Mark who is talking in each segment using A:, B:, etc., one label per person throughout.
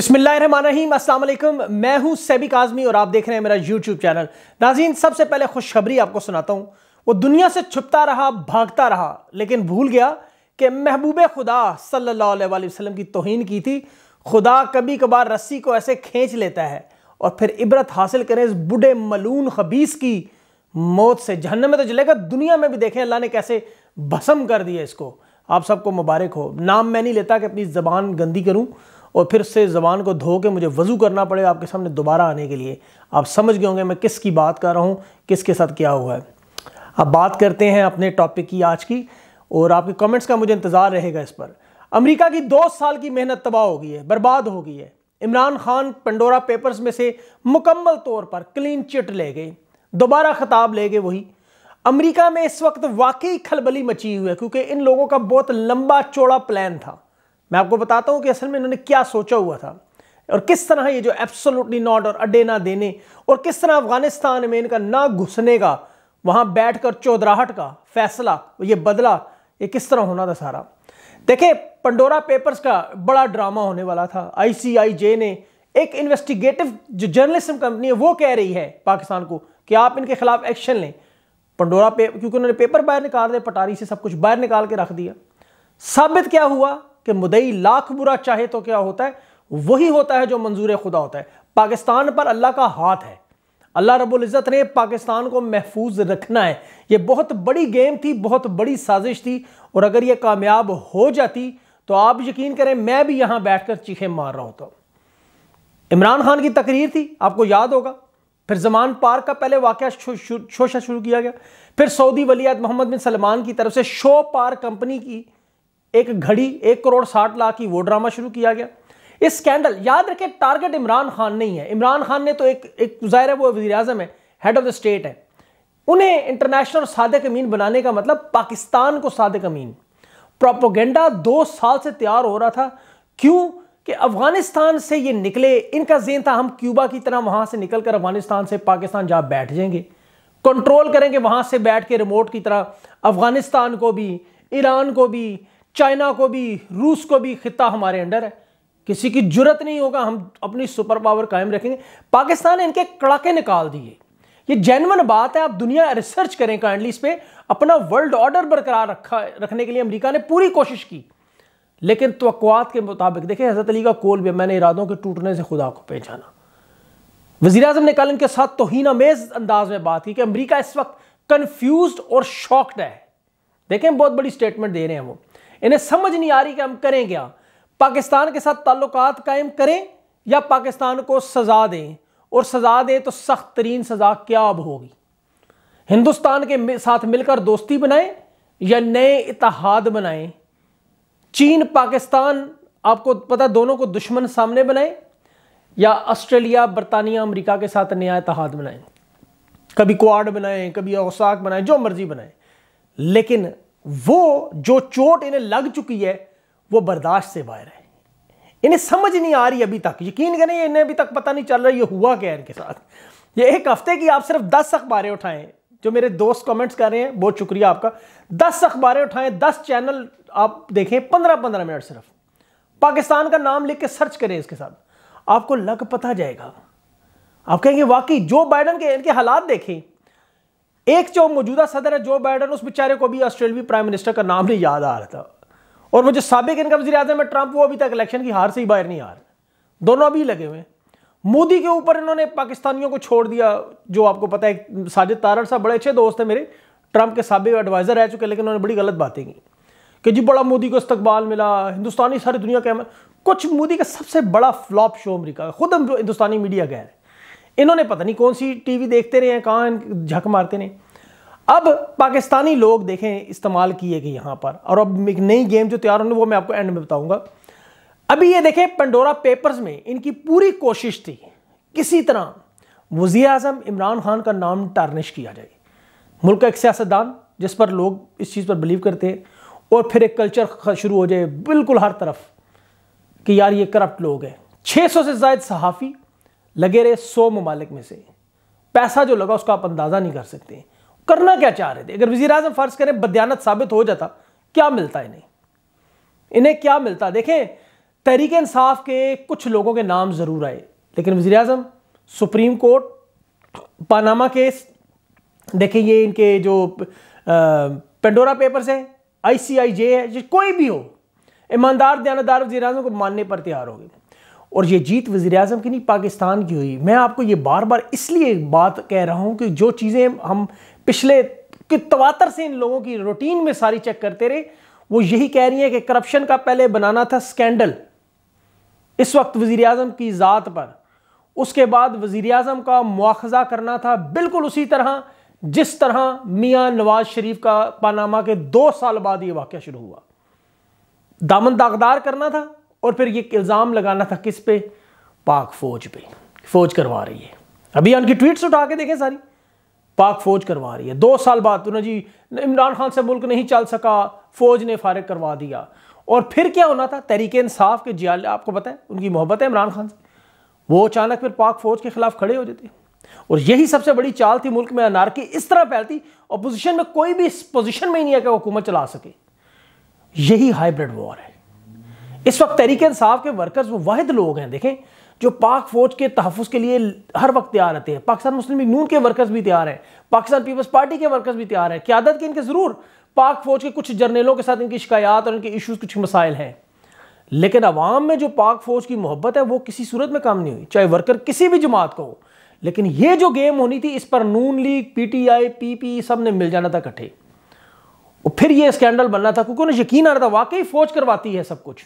A: बिस्मिल्लाम मैं हूं सैबिक आज़मी और आप देख रहे हैं मेरा यूट्यूब चैनल नाजीन सबसे पहले खुशखबरी आपको सुनाता हूं वो दुनिया से छुपता रहा भागता रहा लेकिन भूल गया कि महबूब खुदा सल्ला वसलम की तोहन की थी खुदा कभी कभार रस्सी को ऐसे खींच लेता है और फिर इबरत हासिल करें इस बुढ़े मलून खबीस की मौत से जहन में तो जलेगा दुनिया में भी देखें अल्लाह ने कैसे भसम कर दिया इसको आप सबको मुबारक हो नाम मैं नहीं लेता कि अपनी ज़बान गंदी करूँ और फिर से ज़बान को धो के मुझे वज़ू करना पड़ेगा आपके सामने दोबारा आने के लिए आप समझ गए होंगे मैं किस की बात कर रहा हूँ किसके साथ क्या हुआ है अब बात करते हैं अपने टॉपिक की आज की और आपके कमेंट्स का मुझे इंतज़ार रहेगा इस पर अमेरिका की दो साल की मेहनत तबाह हो गई है बर्बाद हो गई है इमरान खान पंडोरा पेपर्स में से मुकम्मल तौर पर क्लीन चिट ले गए दोबारा खिताब ले गए वही अमेरिका में इस वक्त वाकई खलबली मची हुई है क्योंकि इन लोगों का बहुत लंबा चौड़ा प्लान था मैं आपको बताता हूं कि असल में इन्होंने क्या सोचा हुआ था और किस तरह ये जो एब्सोलूटली नॉट और अड्डे ना देने और किस तरह अफगानिस्तान में इनका ना घुसने का वहां बैठकर चौधराहट का फैसला ये बदला ये किस तरह होना था सारा देखिए पंडोरा पेपर्स का बड़ा ड्रामा होने वाला था आईसीआईजे ने एक इन्वेस्टिगेटिव जो जर्नलिज्म कंपनी है वो कह रही है पाकिस्तान को कि आप इनके खिलाफ एक्शन लें पंडोरा पे क्योंकि उन्होंने पेपर बाहर निकाल दिया पटारी से सब कुछ बाहर निकाल के रख दिया साबित क्या हुआ कि मुदई लाख बुरा चाहे तो क्या होता है वही होता है जो मंजूर खुदा होता है पाकिस्तान पर अल्लाह का हाथ है अल्लाह रब्बुल इज़्ज़त ने पाकिस्तान को महफूज रखना है ये बहुत बड़ी गेम थी बहुत बड़ी साजिश थी और अगर ये कामयाब हो जाती तो आप यकीन करें मैं भी यहां बैठ कर चीखें मार रहा हूं तो इमरान खान की तकरीर थी आपको याद होगा फिर जमान पार्क का पहले वाक्य शोशा शुरू किया गया फिर सऊदी वलियात मोहम्मद बिन सलमान की तरफ से शो पार कंपनी की एक घड़ी एक करोड़ साठ लाख की वो ड्रामा शुरू किया गया इस स्कैंडल याद रखे टारगेट इमरान खान नहीं है इमरान खान ने तो एक एक जाहिर है वो वजी अजम है हेड ऑफ द स्टेट है उन्हें इंटरनेशनल सादक अमीन बनाने का मतलब पाकिस्तान को सादक अमीन प्रोपोगेंडा दो साल से तैयार हो रहा था क्यों कि अफगानिस्तान से ये निकले इनका जेन था हम क्यूबा की तरह वहां से निकल कर अफगानिस्तान से पाकिस्तान जा बैठ जाएंगे कंट्रोल करेंगे वहां से बैठ के रिमोट की तरह अफगानिस्तान को भी ईरान को भी चाइना को भी रूस को भी खिता हमारे अंडर है किसी की जरूरत नहीं होगा हम अपनी सुपर पावर कायम रखेंगे पाकिस्तान ने इनके कड़ाके निकाल दिए ये जैनवन बात है आप दुनिया रिसर्च करें काइंडली इस पर अपना वर्ल्ड ऑर्डर बरकरार रखा रखने के लिए अमेरिका ने पूरी कोशिश की लेकिन तोक़ात के मुताबिक देखें हज़रत अली का कोल भी मैंने इरादों के टूटने से खुदा को पहचाना वजी अजम ने कल इनके साथ तोहन अमेज अंदाज में बात की कि अमरीका इस वक्त कन्फ्यूज और शॉक्ड है देखें बहुत बड़ी स्टेटमेंट दे रहे हैं वो इन्हें समझ नहीं आ रही कि हम करें क्या पाकिस्तान के साथ ताल्लुक कायम करें या पाकिस्तान को सज़ा दें और सज़ा दें तो सख्त तरीन सज़ा क्या अब होगी हिंदुस्तान के साथ मिलकर दोस्ती बनाएं या नए इतिहाद बनाएं चीन पाकिस्तान आपको पता दोनों को दुश्मन सामने बनाएं या ऑस्ट्रेलिया बरतानिया अमेरिका के साथ नया इतिहाद बनाएं कभी क्वाड बनाएं कभी औसाक बनाएं जो मर्जी बनाएं लेकिन वो जो चोट इन्हें लग चुकी है वो बर्दाश्त से बाहर है इन्हें समझ नहीं आ रही अभी तक यकीन करें इन्हें अभी तक पता नहीं चल रहा ये हुआ क्या इनके साथ ये एक हफ्ते की आप सिर्फ दस अखबारें उठाएं जो मेरे दोस्त कमेंट्स कर रहे हैं बहुत शुक्रिया आपका दस अखबारें उठाएं दस चैनल आप देखें पंद्रह पंद्रह मिनट सिर्फ पाकिस्तान का नाम लिख के सर्च करें इसके साथ आपको लग पता जाएगा आप कहेंगे वाकई जो बाइडन के इनके हालात देखें एक जो मौजूदा सदर है जो बाइडन उस बेचारे को भी ऑस्ट्रेलवी प्राइम मिनिस्टर का नाम नहीं याद आ रहा था और वो जो सबक इनका वजी अजम है ट्रंप वो अभी तक इलेक्शन की हार से ही बाहर नहीं आ रहे दोनों अभी लगे हुए मोदी के ऊपर इन्होंने पाकिस्तानियों को छोड़ दिया जो आपको पता है साजिद तारर साहब बड़े अच्छे दोस्त हैं मेरे ट्रंप के सबक एडवाइज़र रह चुके लेकिन उन्होंने बड़ी गलत बातें की कि जी बड़ा मोदी को इस्तकबाल मिला हिंदुस्तानी सारी दुनिया के कुछ मोदी का सबसे बड़ा फ्लॉप शो अमरीका खुद हिंदुस्तानी मीडिया कह रहे इन्होंने पता नहीं कौन सी टीवी देखते रहे हैं कहाँ झक मारते रहे अब पाकिस्तानी लोग देखें इस्तेमाल किए गए यहाँ पर और अब एक नई गेम जो तैयार होने वो मैं आपको एंड में बताऊंगा अभी ये देखें पंडोरा पेपर्स में इनकी पूरी कोशिश थी किसी तरह वजी अजम इमरान खान का नाम टार्निश किया जाए मुल्क का एक सियासतदान जिस पर लोग इस चीज़ पर बिलीव करते हैं और फिर एक कल्चर शुरू हो जाए बिल्कुल हर तरफ कि यार ये करप्ट लोग हैं 600 से जायद सहाफ़ी लगे रहे सौ ममालिक में से पैसा जो लगा उसका आप अंदाज़ा नहीं कर सकते करना क्या चाह रहे थे अगर वजी अजम फ़र्ज़ करें बदयानत साबित हो जाता क्या मिलता इन्हें इन्हें क्या मिलता देखें तहरीक इंसाफ के कुछ लोगों के नाम ज़रूर आए लेकिन वजी अजम सुप्रीम कोर्ट पानामा केस देखें ये इनके जो पेंडोरा पेपर्स है आई सी आई जे है कोई भी हो ईमानदार दयानदार वजी अजम को मानने पर तैयार हो गए और ये जीत वज़ी अजम की नहीं पाकिस्तान की हुई मैं आपको ये बार बार इसलिए बात कह रहा हूँ कि जो चीज़ें हम पिछले कि तवातर से इन लोगों की रूटीन में सारी चेक करते रहे वो यही कह रही है कि करप्शन का पहले बनाना था स्कैंडल इस वक्त वज़ी अजम की ज़ात पर उसके बाद वज़ी अजम का मुआखजा करना था बिल्कुल उसी तरह जिस तरह मियाँ नवाज शरीफ का पानामा के दो साल बाद ये वाक़ शुरू हुआ दामन दागदार करना था और फिर ये इल्ज़ाम लगाना था किस पे पाक फौज पे फौज करवा रही है अभी उनकी ट्वीट्स उठा के देखें सारी पाक फौज करवा रही है दो साल बाद उन्हें जी इमरान खान से मुल्क नहीं चल सका फौज ने फारग करवा दिया और फिर क्या होना था तहरीक इंसाफ के जियाल आपको पता है उनकी मोहब्बत है इमरान खान से वो अचानक फिर पाक फौज के खिलाफ खड़े हो जाते और यही सबसे बड़ी चाल थी मुल्क में अनारकी इस तरह फैलती अपोजिशन में कोई भी इस पोजिशन में ही नहीं है कि हुकूमत चला सके यही हाइब्रिड वॉर है इस वक्त तहरीक इंसाफ के वर्कर्स वो वाद लोग हैं देखें जो पाक फौज के तहफ़ के लिए हर वक्त तैयार रहते हैं पाकिस्तान मुस्लिम लीग नून के वर्कर्स भी तैयार हैं पाकिस्तान पीपल्स पार्टी के वर्कर्स भी तैयार हैं क्यादत के इनके ज़रूर पाक फौज के कुछ जर्नलों के साथ इनकी शिकायत और इनके इशूज़ कुछ मसाइल हैं लेकिन अवाम में जो पाक फौज की मोहब्बत है वो किसी सूरत में काम नहीं हुई चाहे वर्कर किसी भी जमात को हो लेकिन ये जो गेम होनी थी इस पर Noon league P T I P P सब ने मिल जाना था इकट्ठे और फिर ये स्कैंडल बनना था क्योंकि उन्हें यकीन आ रहा था वाकई फौज करवाती है सब कुछ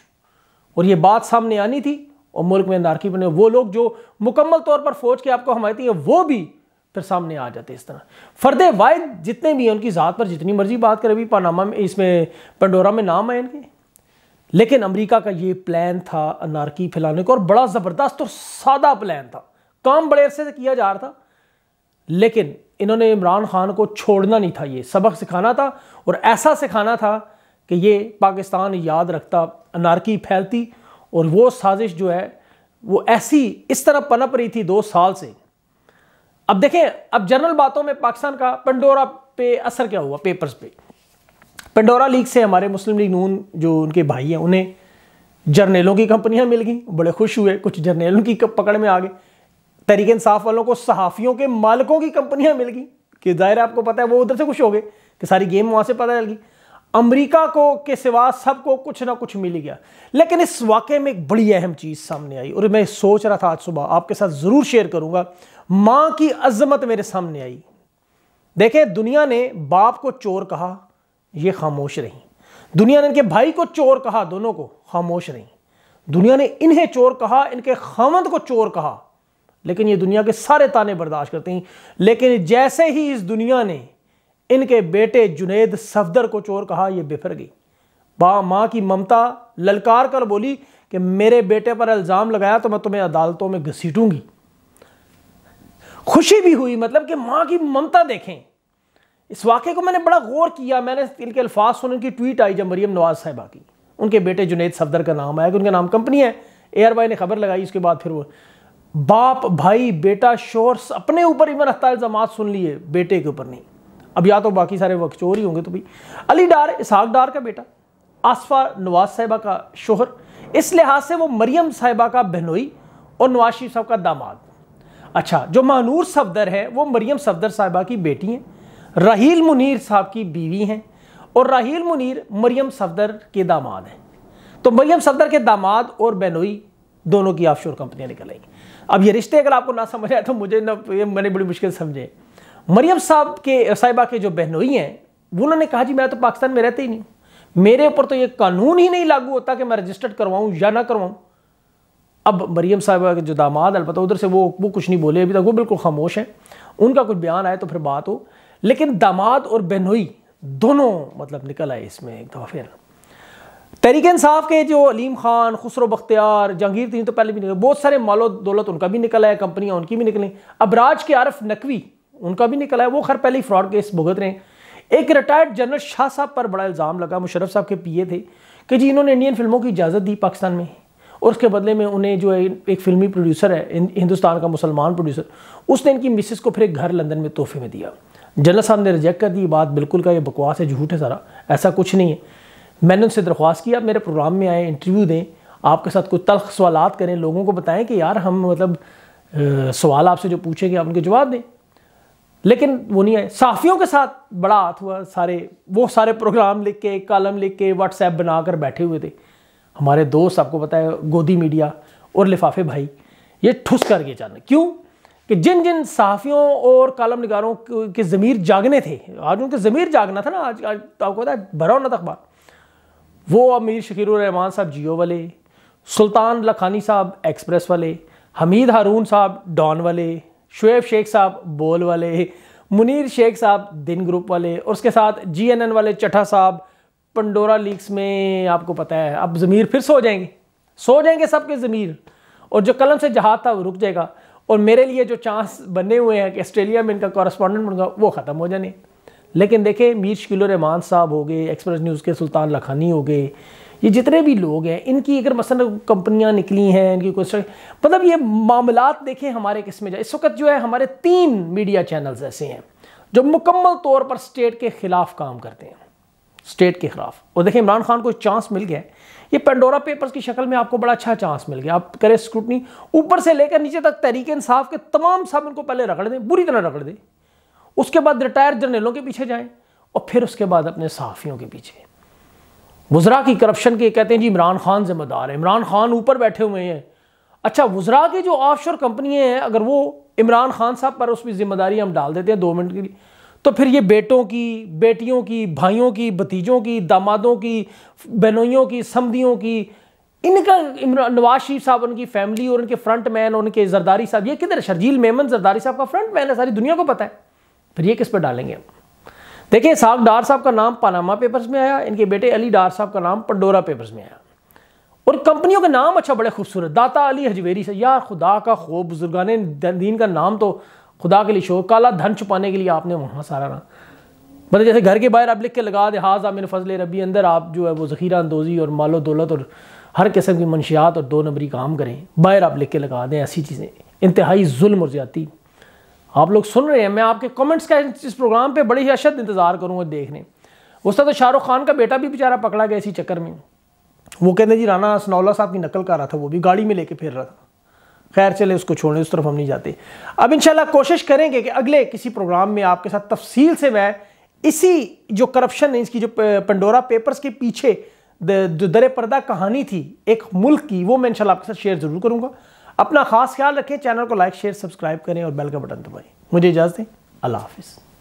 A: और ये बात सामने आनी थी और मुल्क में नारकी बने वो लोग जो मुकम्मल तौर पर फौज के आपको हमायती थी वो भी फिर सामने आ जाते इस तरह फर्द वायद जितने भी हैं उनकी ज़ात पर जितनी मर्जी बात करें अभी पानामा में इसमें पंडोरा में नाम है इनके लेकिन अमेरिका का ये प्लान था अनारकी फैलाने का और बड़ा ज़बरदस्त और सादा प्लान था काम बड़े अरसे से किया जा रहा था लेकिन इन्होंने इमरान खान को छोड़ना नहीं था ये सबक सिखाना था और ऐसा सिखाना था कि ये पाकिस्तान याद रखता अनारकी फैलती और वो साजिश जो है वो ऐसी इस तरह पनप रही थी दो साल से अब देखें अब जनरल बातों में पाकिस्तान का पंडोरा पे असर क्या हुआ पेपर्स पे पंडोरा लीग से हमारे मुस्लिम लीग नून जो उनके भाई हैं उन्हें जर्नेलों की कंपनियां मिल गई बड़े खुश हुए कुछ जर्नेलों की पकड़ में आ गए तहरीक इंसाफ वालों को सहाफ़ियों के मालिकों की कंपनियां मिल गई कि जाहिर आपको पता है वो उधर से खुश हो गए कि सारी गेम वहाँ से पता चल गई अमेरिका को के सिवा सबको कुछ ना कुछ मिल गया लेकिन इस वाक्य में एक बड़ी अहम चीज़ सामने आई और मैं सोच रहा था आज सुबह आपके साथ ज़रूर शेयर करूंगा माँ की अजमत मेरे सामने आई देखें दुनिया ने बाप को चोर कहा यह खामोश रही दुनिया ने इनके भाई को चोर कहा दोनों को खामोश रही दुनिया ने इन्हें चोर कहा इनके खामद को चोर कहा लेकिन ये दुनिया के सारे ताने बर्दाश्त करते हैं लेकिन जैसे ही इस दुनिया ने इनके बेटे जुनेद सफदर को चोर कहा यह बिफर गई बा माँ की ममता ललकार कर बोली कि मेरे बेटे पर इल्ज़ाम लगाया तो मैं तुम्हें अदालतों में घसीटूंगी खुशी भी हुई मतलब कि माँ की ममता देखें इस वाक्य को मैंने बड़ा गौर किया मैंने इनके अल्फाज सुन उनकी ट्वीट आई जब मरियम नवाज साहिबा की उनके बेटे जुनेद सफदर का नाम आया कि उनका नाम कंपनी है बाई ने खबर लगाई उसके बाद फिर वो बाप भाई बेटा शोर अपने ऊपर इवन इल्ज़ाम सुन लिए बेटे के ऊपर नहीं अब या तो बाकी सारे चोर ही होंगे तो भाई अली डार इसहाक डार का बेटा आसफा नवाज साहिबा का शोहर इस लिहाज से वो मरियम साहिबा का बहनोई और नवाज शरीफ साहब का दामाद अच्छा जो महानूर सफदर है वो मरियम सफदर साहिबा की बेटी हैं राहील मुनीर साहब की बीवी हैं और राहील मुनीर मरियम सफदर के दामाद हैं तो मरियम सफदर के दामाद और बहनोई दोनों की ऑफशोर कंपनियां निकल आई अब ये रिश्ते अगर आपको ना समझ आए तो मुझे ना ये मैंने बड़ी मुश्किल समझे मरियम साहब के साहिबा के जो बहनोई हैं उन्होंने कहा जी मैं तो पाकिस्तान में रहते ही नहीं मेरे ऊपर तो ये कानून ही नहीं लागू होता कि मैं रजिस्टर्ड करवाऊँ या ना करवाऊँ अब मरीम साहब के जो दामाद अलबत्त उधर से वो वो कुछ नहीं बोले अभी तक वो बिल्कुल खामोश हैं उनका कुछ बयान आए तो फिर बात हो लेकिन दामाद और बहनोई दोनों मतलब निकल आए इसमें एक दफ़ा फिर तहरीक इंसाफ के जो अलीम खान खुसरो बख्तियार जहांगीर तीन तो पहले भी निकले बहुत सारे मालो दौलत उनका भी निकल आया कंपनियाँ उनकी भी निकलें अबराज के आरफ नकवी उनका भी निकला है वो खैर पहले ही फ्रॉड केस भुगत रहे हैं एक रिटायर्ड जनरल शाह साहब पर बड़ा इल्ज़ाम लगा मुशरफ साहब के पीए थे कि जी इन्होंने इंडियन फिल्मों की इजाज़त दी पाकिस्तान में और उसके बदले में उन्हें जो एक फिल्मी प्रोड्यूसर है हिंदुस्तान का मुसलमान प्रोड्यूसर उसने इनकी मिसिस को फिर एक घर लंदन में तोहफे में दिया जनरल साहब ने रिजेक्ट कर दी बात बिल्कुल का ये बकवास है झूठ है सारा ऐसा कुछ नहीं है मैंने उनसे दरख्वास्त किया आप मेरे प्रोग्राम में आए इंटरव्यू दें आपके साथ कुछ तल्ख सवाल करें लोगों को बताएं कि यार हम मतलब सवाल आपसे जो पूछेंगे आप उनके जवाब दें लेकिन वो नहीं आए साफियों के साथ बड़ा हाथ हुआ सारे वो सारे प्रोग्राम लिख के कॉलम लिख के व्हाट्सएप बनाकर बैठे हुए थे हमारे दोस्त आपको पता है गोदी मीडिया और लिफाफे भाई ये ठुस कर गए जाने क्यों कि जिन जिन साफियों और कॉलम नगारों के ज़मीर जागने थे आज उनके ज़मीर जागना था ना आज आज तो आपको पता है भरा होना था अखबार वो अमीर रहमान साहब जियो वाले सुल्तान लखानी साहब एक्सप्रेस वाले हमीद हारून साहब डॉन वाले शुएब शेख साहब बोल वाले मुनीर शेख साहब दिन ग्रुप वाले और उसके साथ जी एन एन वाले चटा साहब पंडोरा लीक्स में आपको पता है अब ज़मीर फिर सो जाएंगे सो जाएंगे सबके ज़मीर और जो कलम से जहाज था वो रुक जाएगा और मेरे लिए जो चांस बने हुए हैं कि ऑस्ट्रेलिया में इनका कॉरस्पॉन्डेंट बनगा वो ख़त्म हो जाने लेकिन देखें मीर शकील रहमान साहब हो गए एक्सप्रेस न्यूज़ के सुल्तान लखानी हो गए ये जितने भी लोग हैं इनकी अगर मसल कंपनियां निकली हैं इनकी कोई मतलब ये मामला देखें हमारे किस में जाए इस वक्त जो है हमारे तीन मीडिया चैनल्स ऐसे हैं जो मुकम्मल तौर पर स्टेट के ख़िलाफ़ काम करते हैं स्टेट के ख़िलाफ़ और देखें इमरान खान को चांस मिल गया ये पेंडोरा पेपर्स की शक्ल में आपको बड़ा अच्छा चांस मिल गया आप करें स्क्रूटनी ऊपर से लेकर नीचे तक तरीके इंसाफ के तमाम साहब इनको पहले रगड़ दें बुरी तरह रगड़ दें उसके बाद रिटायर्ड जनरलों के पीछे जाएं और फिर उसके बाद अपने सहाफ़ियों के पीछे वज़रा की करप्शन के कहते हैं जी इमरान खान जिम्मेदार है इमरान खान ऊपर बैठे हुए हैं अच्छा वज़रा की जो ऑफशोर कंपनियां हैं अगर वो इमरान खान साहब पर उसमें जिम्मेदारी हम डाल देते हैं दो मिनट के लिए तो फिर ये बेटों की बेटियों की भाइयों की भतीजों की दामादों की बहनोइयों की समदियों की इनका नवाज शरीफ साहब उनकी फैमिली और उनके फ्रंट मैन और उनके जरदारी साहब ये किधर शर्जील मेमन जरदारी साहब का फ्रंट मैन है सारी दुनिया को पता है फिर ये किस पर डालेंगे हम देखिए साहब डार साहब का नाम पानामा पेपर्स में आया इनके बेटे अली डार साहब का नाम पंडोरा पेपर्स में आया और कंपनियों के नाम अच्छा बड़े खूबसूरत दाता अली हजवेरी से यार खुदा का खूब बुजुर्गान दीन का नाम तो खुदा के लिए शो काला धन छुपाने के लिए आपने वहाँ सारा ना मतलब जैसे घर के बाहर आप लिख के लगा दे हाज आमिर फजल रबी अंदर आप जो है वो ज़खीरा अंदोज़ी और मालो दौलत और हर किस्म की मनशियात और दो नंबरी काम करें बाहर आप लिख के लगा दें ऐसी चीज़ें इंतहाई जुल्म और ज़्यादा आप लोग सुन रहे हैं मैं आपके कमेंट्स का इस प्रोग्राम पे बड़े ही अशद इंतज़ार करूंगा देखने उसका तो शाहरुख खान का बेटा भी बेचारा पकड़ा गया इसी चक्कर में वो कहते जी राना सनौला साहब की नकल कर रहा था वो भी गाड़ी में लेके फिर रहा था खैर चले उसको छोड़ने उस तरफ हम नहीं जाते अब इंशाल्लाह कोशिश करेंगे कि अगले किसी प्रोग्राम में आपके साथ तफसील से मैं इसी जो करप्शन है इसकी जो पंडोरा पेपर्स के पीछे जो दर पर्दा कहानी थी एक मुल्क की वो मैं इनशाला आपके साथ शेयर ज़रूर करूंगा अपना खास ख्याल रखें चैनल को लाइक शेयर सब्सक्राइब करें और बेल का बटन दबाएं मुझे इजाज़त दें अल्लाह हाफिज़